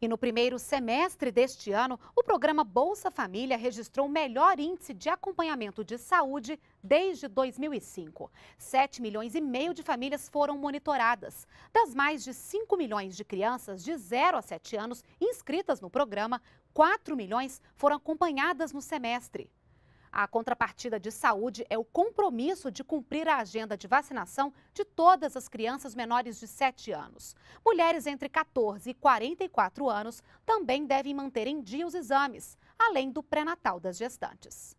E no primeiro semestre deste ano, o programa Bolsa Família registrou o melhor índice de acompanhamento de saúde desde 2005. 7 milhões e meio de famílias foram monitoradas. Das mais de 5 milhões de crianças de 0 a 7 anos inscritas no programa, 4 milhões foram acompanhadas no semestre. A contrapartida de saúde é o compromisso de cumprir a agenda de vacinação de todas as crianças menores de 7 anos. Mulheres entre 14 e 44 anos também devem manter em dia os exames, além do pré-natal das gestantes.